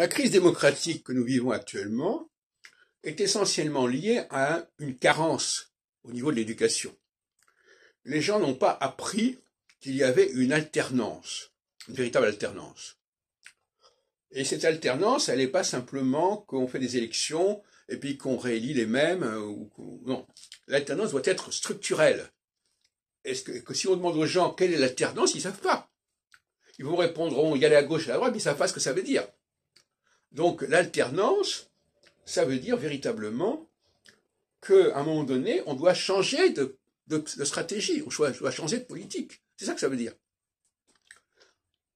La crise démocratique que nous vivons actuellement est essentiellement liée à une carence au niveau de l'éducation. Les gens n'ont pas appris qu'il y avait une alternance, une véritable alternance. Et cette alternance, elle n'est pas simplement qu'on fait des élections et puis qu'on réélit les mêmes. Euh, ou, non, l'alternance doit être structurelle. Est-ce que, si on demande aux gens quelle est l'alternance, ils ne savent pas. Ils vous répondront, il y a à gauche et à droite, mais ils ne savent pas ce que ça veut dire. Donc l'alternance, ça veut dire véritablement qu'à un moment donné, on doit changer de, stratégie, on doit, changer de politique. C'est ça que ça veut dire.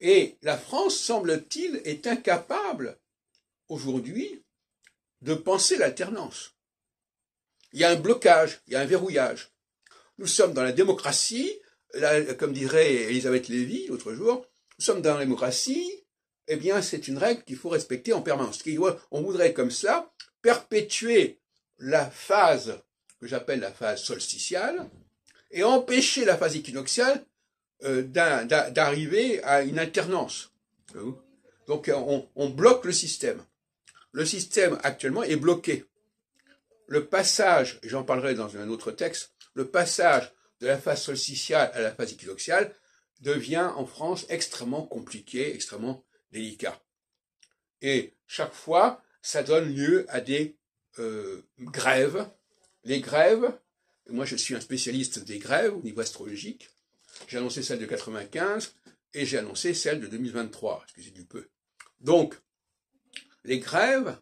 Et la France, semble-t-il, est incapable aujourd'hui de penser l'alternance. Il y a un blocage, il y a un verrouillage. Nous sommes dans la démocratie, comme dirait Elisabeth Lévy l'autre jour, nous sommes dans la démocratie eh bien, c'est une règle qu'il faut respecter en permanence. On voudrait comme cela perpétuer la phase que j'appelle la phase solsticiale et empêcher la phase équinoxiale euh, d'arriver à une alternance. Hein? Donc, euh, on, on bloque le système. Le système actuellement est bloqué. Le passage, j'en parlerai dans un autre texte, le passage de la phase solsticiale à la phase équinoxiale devient en France extrêmement compliqué, extrêmement délicat. Et chaque fois, ça donne lieu à des euh, grèves. Les grèves, moi je suis un spécialiste des grèves au niveau astrologique, j'ai annoncé celle de 95 et j'ai annoncé celle de 2023, excusez du peu. Donc, les grèves,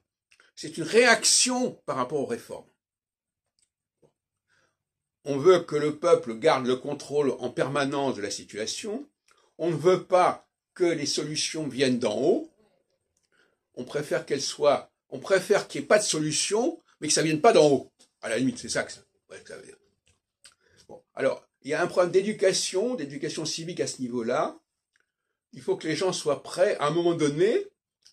c'est une réaction par rapport aux réformes. On veut que le peuple garde le contrôle en permanence de la situation. On ne veut pas que les solutions viennent d'en haut. On préfère qu'elles soient, on préfère qu'il n'y ait pas de solution, mais que ça ne vienne pas d'en haut. À la limite, c'est ça que ça, veut dire. alors, il y a un problème d'éducation, d'éducation civique à ce niveau-là. Il faut que les gens soient prêts, à un moment donné,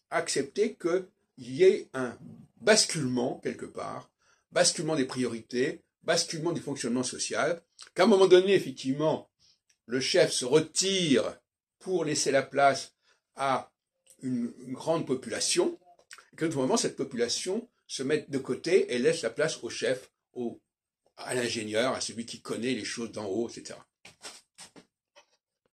à accepter qu'il y ait un basculement, quelque part, basculement des priorités, basculement du fonctionnement social, qu'à un moment donné, effectivement, le chef se retire pour laisser la place à une, grande population, et qu'à moment, cette population se mette de côté et laisse la place au chef, au, à l'ingénieur, à celui qui connaît les choses d'en haut, etc.